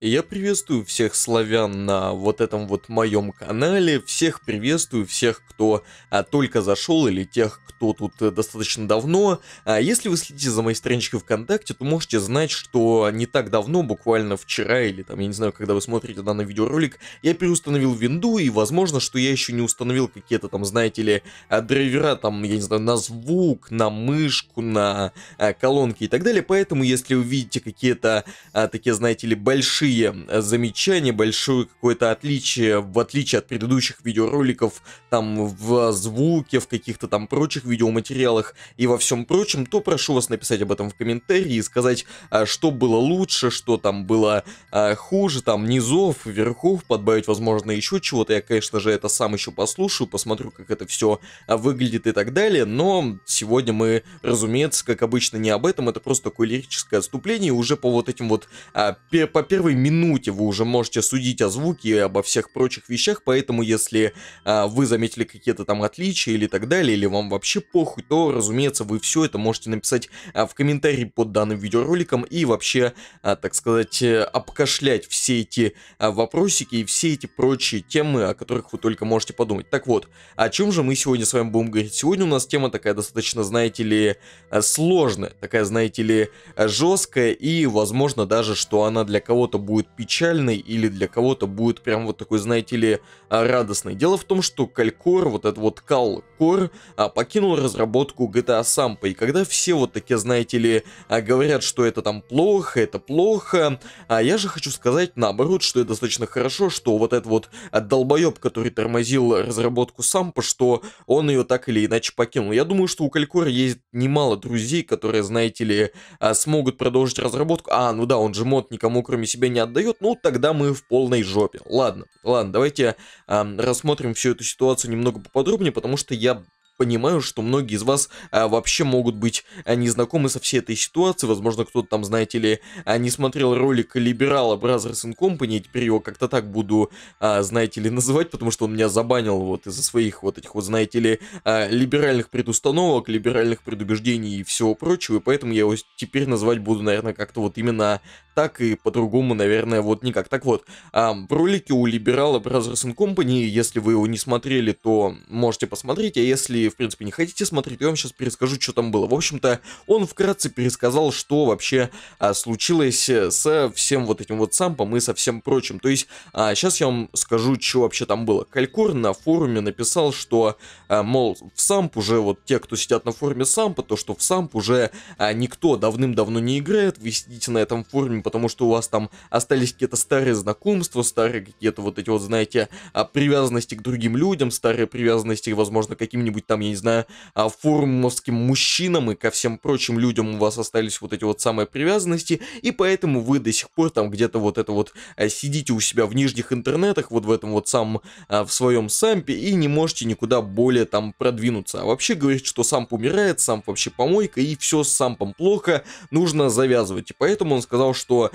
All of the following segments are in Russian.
я приветствую всех славян на вот этом вот моем канале, всех приветствую, всех, кто а, только зашел или тех, кто тут э, достаточно давно. А если вы следите за моей страничкой ВКонтакте, то можете знать, что не так давно, буквально вчера или там, я не знаю, когда вы смотрите данный видеоролик, я переустановил винду и возможно, что я еще не установил какие-то там, знаете ли, а, драйвера там, я не знаю, на звук, на мышку, на а, колонки и так далее. Поэтому, если вы видите какие-то а, такие, знаете ли, большие небольшие э, замечания, большое какое-то отличие, в отличие от предыдущих видеороликов, там в звуке, в каких-то там прочих видеоматериалах и во всем прочем, то прошу вас написать об этом в комментарии и сказать, а, что было лучше, что там было а, хуже, там низов, верхов, подбавить, возможно, еще чего-то. Я, конечно же, это сам еще послушаю, посмотрю, как это все а, выглядит и так далее, но сегодня мы, разумеется, как обычно, не об этом, это просто такое лирическое отступление уже по вот этим вот, по первой минуте вы уже можете судить о звуке и обо всех прочих вещах, поэтому если а, вы заметили какие-то там отличия или так далее, или вам вообще похуй, то, разумеется, вы все это можете написать а, в комментарии под данным видеороликом и вообще, а, так сказать, э, обкашлять все эти а, вопросики и все эти прочие темы, о которых вы только можете подумать. Так вот, о чем же мы сегодня с вами будем говорить? Сегодня у нас тема такая достаточно, знаете ли, э, сложная, такая, знаете ли, э, жесткая и, возможно, даже, что она для кого-то будет печальной или для кого-то будет прям вот такой, знаете ли, а, радостной. Дело в том, что Калькор, вот этот вот Калкор а, покинул разработку GTA Sampa. А И когда все вот такие, знаете ли, говорят, что это там плохо, это плохо, а я же хочу сказать наоборот, что это достаточно хорошо, что вот этот вот долбоеб, который тормозил разработку Сампа, что он ее так или иначе покинул. Я думаю, что у Калькора есть немало друзей, которые, знаете ли, а, смогут продолжить разработку. А, ну да, он же мод никому кроме себя не отдает, ну тогда мы в полной жопе. Ладно, ладно, давайте э, рассмотрим всю эту ситуацию немного поподробнее, потому что я понимаю, что многие из вас а, вообще могут быть а, не знакомы со всей этой ситуацией. Возможно, кто-то там, знаете ли, а, не смотрел ролик Либерала Brothers and Company. Теперь его как-то так буду, а, знаете ли, называть, потому что он меня забанил вот из-за своих вот этих вот, знаете ли, а, либеральных предустановок, либеральных предубеждений и всего прочего. И поэтому я его теперь называть буду, наверное, как-то вот именно так и по-другому, наверное, вот никак. Так вот, а, ролике у Либерала Brothers and Company, если вы его не смотрели, то можете посмотреть, а если в принципе, не хотите смотреть, я вам сейчас перескажу, что там было. В общем-то, он вкратце пересказал, что вообще а, случилось э, со всем вот этим вот сампом и со всем прочим. То есть, а, сейчас я вам скажу, что вообще там было. Калькор на форуме написал, что, а, мол, в самп уже, вот те, кто сидят на форуме сампа, то, что в самп уже а, никто давным-давно не играет, вы сидите на этом форуме, потому что у вас там остались какие-то старые знакомства, старые какие-то вот эти вот, знаете, а, привязанности к другим людям, старые привязанности, возможно, каким-нибудь там там, я не знаю, а, форумовским мужчинам и ко всем прочим людям у вас остались вот эти вот самые привязанности, и поэтому вы до сих пор там где-то вот это вот а, сидите у себя в нижних интернетах, вот в этом вот самом, а, в своем сампе, и не можете никуда более там продвинуться. А вообще говорит, что самп умирает, самп вообще помойка, и все с сампом плохо, нужно завязывать. И поэтому он сказал, что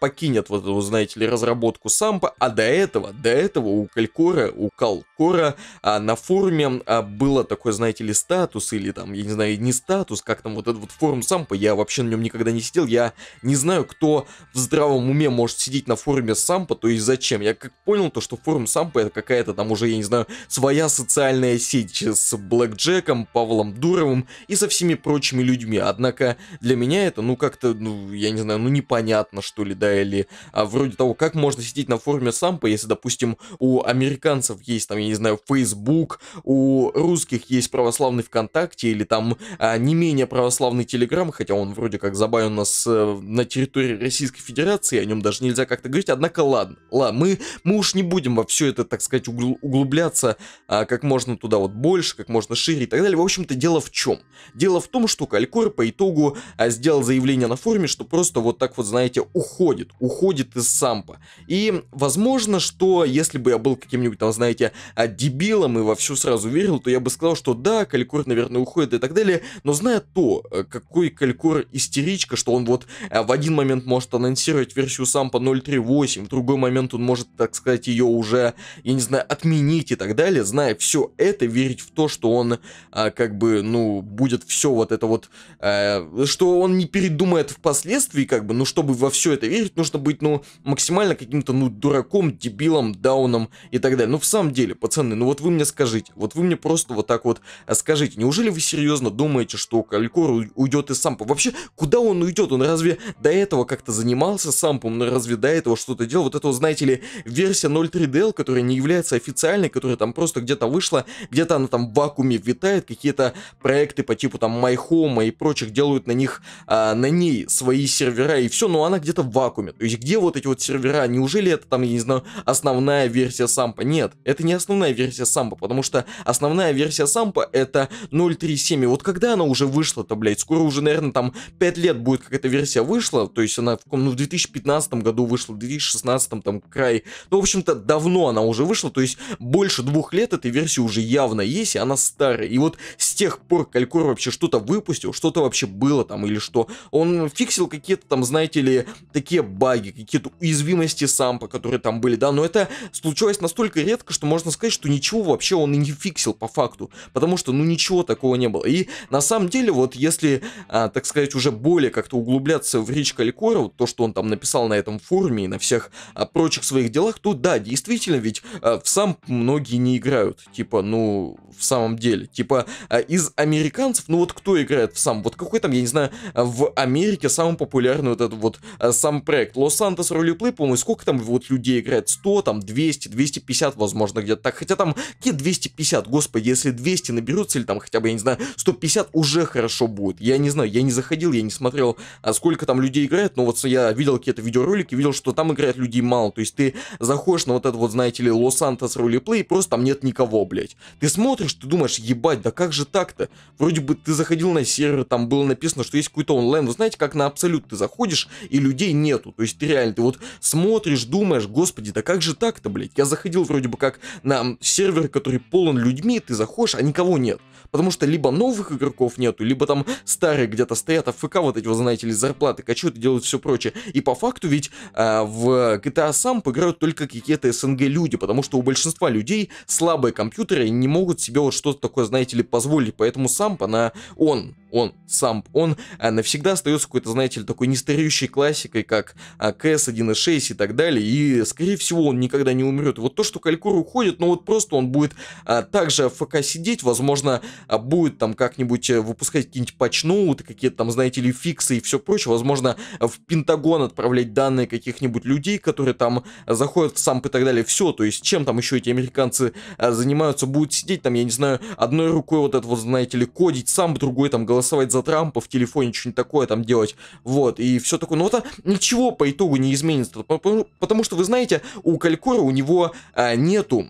покинет вот эту, знаете ли, разработку сампа, а до этого, до этого у Калькора, у Калкора на форуме было такое такой, знаете ли, статус или там, я не знаю, не статус, как там вот этот вот форум Сампа, я вообще на нем никогда не сидел, я не знаю, кто в здравом уме может сидеть на форуме Сампа, то есть зачем. Я как понял то, что форум Сампа это какая-то там уже, я не знаю, своя социальная сеть с Блэк Джеком, Павлом Дуровым и со всеми прочими людьми. Однако для меня это, ну, как-то, ну, я не знаю, ну, непонятно, что ли, да, или а, вроде того, как можно сидеть на форуме Сампа, если, допустим, у американцев есть, там, я не знаю, Facebook, у русских как есть православный ВКонтакте или там а, не менее православный Телеграм, хотя он вроде как забавен у нас а, на территории Российской Федерации, о нем даже нельзя как-то говорить, однако ладно, ладно, мы, мы уж не будем во все это, так сказать, углубляться а, как можно туда вот больше, как можно шире и так далее. В общем-то, дело в чем? Дело в том, что Калькор по итогу а, сделал заявление на форуме, что просто вот так вот, знаете, уходит, уходит из сампа. И, возможно, что если бы я был каким-нибудь там, знаете, а, дебилом и во всю сразу верил, то я бы сказал, сказал, что да, Калькор, наверное, уходит и так далее, но зная то, э, какой Калькор истеричка, что он вот э, в один момент может анонсировать версию сам по 0.3.8, в другой момент он может, так сказать, ее уже, я не знаю, отменить и так далее, зная все это, верить в то, что он э, как бы, ну, будет все вот это вот, что он не передумает впоследствии, как бы, ну, чтобы во все это верить, нужно быть, ну, максимально каким-то, ну, дураком, дебилом, дауном и так далее. Ну, в самом деле, пацаны, ну вот вы мне скажите, вот вы мне просто вот так так вот. Э, скажите, неужели вы серьезно думаете, что Калькор уйдет из Сампа? Вообще, куда он уйдет? Он разве до этого как-то занимался Сампом? Он разве до этого что-то делал? Вот это, знаете ли, версия 0.3DL, которая не является официальной, которая там просто где-то вышла, где-то она там в вакууме витает, какие-то проекты по типу там MyHome и прочих делают на них, а, на ней свои сервера и все, но она где-то в вакууме. То есть где вот эти вот сервера? Неужели это там, я не знаю, основная версия Сампа? Нет, это не основная версия Сампа, потому что основная версия Сампа это 0.37. Вот когда она уже вышла-то, блядь? Скоро уже, наверное, там 5 лет будет, как эта версия вышла. То есть она в, ну, в 2015 году вышла, в 2016 там край. Ну, в общем-то, давно она уже вышла. То есть больше двух лет этой версии уже явно есть, и она старая. И вот с тех пор Калькор вообще что-то выпустил, что-то вообще было там или что. Он фиксил какие-то там, знаете ли, такие баги, какие-то уязвимости Сампа, которые там были, да. Но это случилось настолько редко, что можно сказать, что ничего вообще он и не фиксил по факту потому что, ну, ничего такого не было. И на самом деле, вот если, а, так сказать, уже более как-то углубляться в речь Каликора, вот то, что он там написал на этом форуме и на всех а, прочих своих делах, то да, действительно, ведь а, в сам многие не играют, типа, ну, в самом деле, типа, а, из американцев, ну, вот кто играет в сам, вот какой там, я не знаю, в Америке самый популярный вот этот вот а, сам проект Лос-Сантос Ролеплей, по-моему, сколько там вот людей играет, 100, там, 200, 250, возможно, где-то так, хотя там, какие 250, господи, если 200 200 наберется, или там хотя бы, я не знаю, 150 уже хорошо будет. Я не знаю, я не заходил, я не смотрел, а сколько там людей играет, но вот я видел какие-то видеоролики, видел, что там играет людей мало. То есть ты заходишь на вот это вот, знаете ли, Лос-Сантос ролеплей, просто там нет никого, блядь. Ты смотришь, ты думаешь, ебать, да как же так-то? Вроде бы ты заходил на сервер, там было написано, что есть какой-то онлайн. Вы знаете, как на абсолют ты заходишь, и людей нету. То есть ты реально, ты вот смотришь, думаешь, господи, да как же так-то, блядь? Я заходил вроде бы как на сервер, который полон людьми, ты заходишь, а никого нет. Потому что либо новых игроков нету, либо там старые где-то стоят, а ФК вот эти, вы знаете ли, зарплаты качают и делают все прочее. И по факту ведь э, в GTA сам играют только какие-то СНГ люди, потому что у большинства людей слабые компьютеры и не могут себе вот что-то такое, знаете ли, позволить. Поэтому сам она, он, он, сам, он э, навсегда остается какой-то, знаете ли, такой нестареющей классикой, как э, CS 1.6 и так далее. И, скорее всего, он никогда не умрет. вот то, что Калькор уходит, ну вот просто он будет э, также ФК сидеть, обсудить. Возможно, а, будет там как-нибудь э, выпускать какие-нибудь патчноуты, какие-то там, знаете ли, фиксы и все прочее. Возможно, в Пентагон отправлять данные каких-нибудь людей, которые там заходят в самп и так далее. Все, то есть чем там еще эти американцы а, занимаются, будут сидеть там, я не знаю, одной рукой вот это вот, знаете ли, кодить сам, другой там голосовать за Трампа в телефоне, что-нибудь такое там делать. Вот, и все такое. Но ну, это ничего по итогу не изменится. Потому, потому что, вы знаете, у Калькора у него а, нету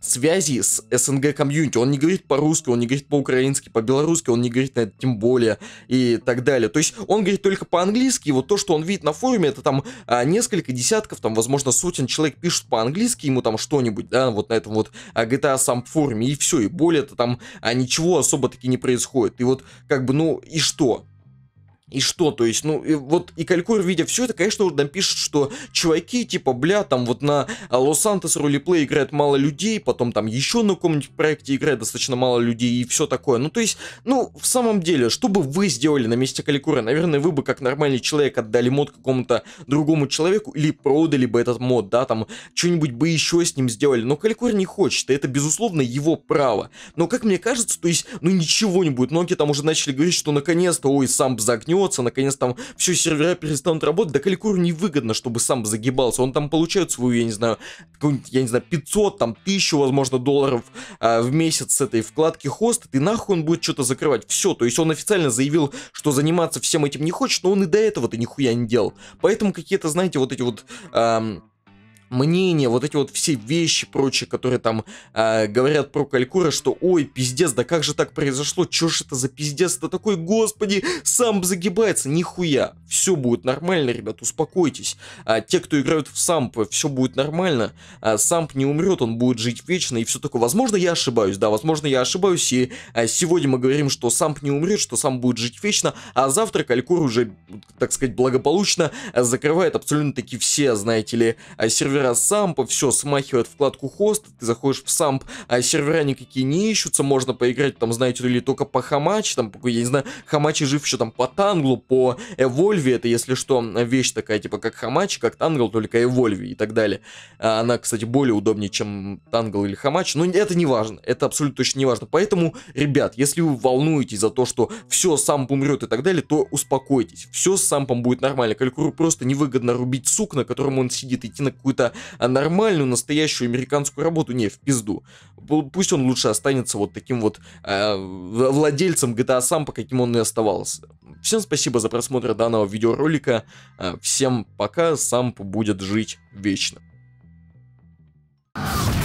связи с СНГ комьюнити. Он не говорит по-русски, он не говорит по-украински, по-белорусски, он не говорит на это тем более и так далее. То есть он говорит только по-английски, и вот то, что он видит на форуме, это там а, несколько десятков, там, возможно, сотен человек пишут по-английски, ему там что-нибудь, да, вот на этом вот а, GTA сам форуме, и все, и более-то там а, ничего особо-таки не происходит. И вот как бы, ну и что? И что, то есть, ну, и вот и Калькур, видя все это, конечно, уже нам пишет, что чуваки, типа, бля, там вот на э, Лос-Сантос ролеплей играет мало людей, потом там еще на каком-нибудь проекте играет достаточно мало людей и все такое. Ну, то есть, ну, в самом деле, что бы вы сделали на месте Калькура? Наверное, вы бы как нормальный человек отдали мод какому-то другому человеку или продали бы этот мод, да, там, что-нибудь бы еще с ним сделали. Но Калькур не хочет, и это, безусловно, его право. Но, как мне кажется, то есть, ну, ничего не будет. Многие там уже начали говорить, что наконец-то, ой, сам загнет загнется, наконец там все сервера перестанут работать, да Каликуру невыгодно, чтобы сам загибался, он там получает свою, я не знаю, я не знаю, 500, там, 1000, возможно, долларов э, в месяц с этой вкладки хост, и нахуй он будет что-то закрывать, все, то есть он официально заявил, что заниматься всем этим не хочет, но он и до этого-то нихуя не делал, поэтому какие-то, знаете, вот эти вот... Эм, мнения, вот эти вот все вещи прочие, которые там э, говорят про Калькура, что ой, пиздец, да как же так произошло, чё ж это за пиздец-то такой, господи, сам загибается, нихуя, все будет нормально, ребят, успокойтесь, а, те, кто играют в самп, все будет нормально, а, самп не умрет, он будет жить вечно и все такое, возможно, я ошибаюсь, да, возможно, я ошибаюсь, и а, сегодня мы говорим, что самп не умрет, что сам будет жить вечно, а завтра Калькур уже, так сказать, благополучно закрывает абсолютно таки все, знаете ли, э, сервисы сервера сампа, все смахивает вкладку хост ты заходишь в самп, а сервера никакие не ищутся, можно поиграть там, знаете, или только по хамач, там, я не знаю, хамачи жив еще там по танглу, по эвольве, это если что, вещь такая, типа как хамачи как тангл, только эвольве и так далее. А она, кстати, более удобнее, чем тангл или хамач, но это не важно, это абсолютно точно не важно. Поэтому, ребят, если вы волнуетесь за то, что все, самп умрет и так далее, то успокойтесь, все с сампом будет нормально, Калькуру просто невыгодно рубить сук, на котором он сидит, идти на какую-то а, нормальную, настоящую американскую работу не в пизду. Пусть он лучше останется вот таким вот э, владельцем GTA сам, по каким он и оставался. Всем спасибо за просмотр данного видеоролика. А, всем пока, сам будет жить вечно. you